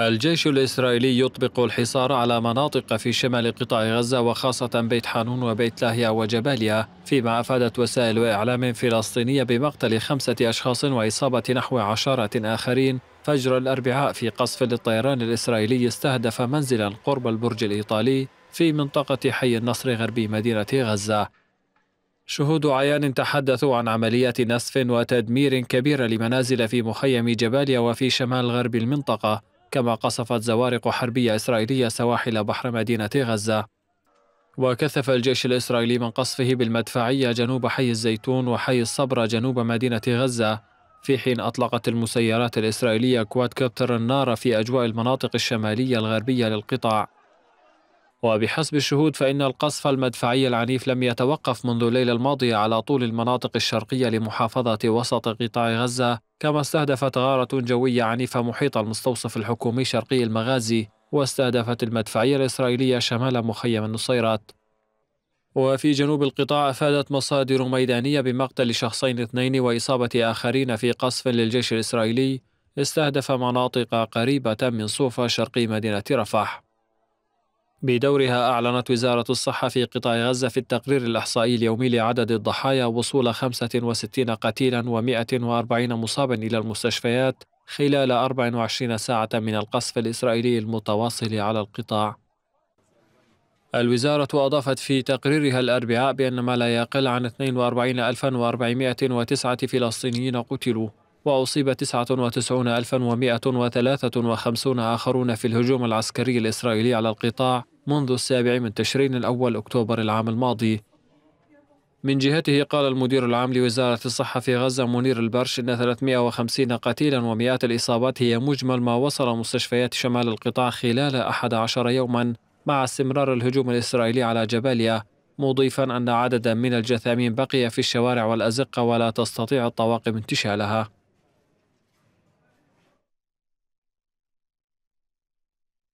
الجيش الإسرائيلي يطبق الحصار على مناطق في شمال قطاع غزة وخاصة بيت حانون وبيت لاهيا وجباليا فيما أفادت وسائل إعلام فلسطينية بمقتل خمسة أشخاص وإصابة نحو عشرة آخرين فجر الأربعاء في قصف للطيران الإسرائيلي استهدف منزلا قرب البرج الإيطالي في منطقة حي النصر غربي مدينة غزة شهود عيان تحدثوا عن عمليات نسف وتدمير كبيرة لمنازل في مخيم جباليا وفي شمال غرب المنطقة كما قصفت زوارق حربية إسرائيلية سواحل بحر مدينة غزة وكثف الجيش الإسرائيلي من قصفه بالمدفعية جنوب حي الزيتون وحي الصبرة جنوب مدينة غزة في حين أطلقت المسيرات الإسرائيلية كوادكوبتر النار في أجواء المناطق الشمالية الغربية للقطاع وبحسب الشهود فإن القصف المدفعي العنيف لم يتوقف منذ الليلة الماضية على طول المناطق الشرقية لمحافظة وسط قطاع غزة كما استهدفت غارة جوية عنيفة محيط المستوصف الحكومي شرقي المغازي واستهدفت المدفعية الإسرائيلية شمال مخيم النصيرات وفي جنوب القطاع أفادت مصادر ميدانية بمقتل شخصين اثنين وإصابة آخرين في قصف للجيش الإسرائيلي استهدف مناطق قريبة من صوفا شرقي مدينة رفح بدورها أعلنت وزارة الصحة في قطاع غزة في التقرير الإحصائي اليومي لعدد الضحايا وصول 65 قتيلا و140 مصابا إلى المستشفيات خلال 24 ساعة من القصف الإسرائيلي المتواصل على القطاع. الوزارة أضافت في تقريرها الأربعاء بأن ما لا يقل عن 42409 فلسطينيين قتلوا وأصيب 99153 آخرون في الهجوم العسكري الإسرائيلي على القطاع منذ السابع من تشرين الأول أكتوبر العام الماضي من جهته قال المدير العام لوزارة الصحة في غزة منير البرش إن 350 قتيلا ومئات الإصابات هي مجمل ما وصل مستشفيات شمال القطاع خلال 11 يوما مع استمرار الهجوم الإسرائيلي على جباليا مضيفا أن عددا من الجثامين بقي في الشوارع والأزقة ولا تستطيع الطواقم انتشالها